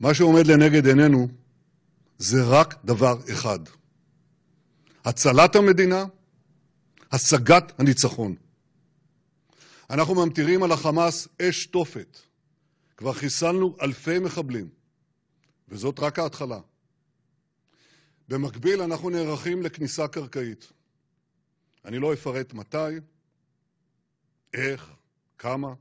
מה שעומד לנגד עינינו זה רק דבר אחד, הצלת המדינה, השגת הניצחון. אנחנו ממטירים על החמאס אש תופת. כבר חיסלנו אלפי מחבלים, וזאת רק ההתחלה. במקביל, אנחנו נערכים לכניסה קרקעית. אני לא אפרט מתי, איך, כמה,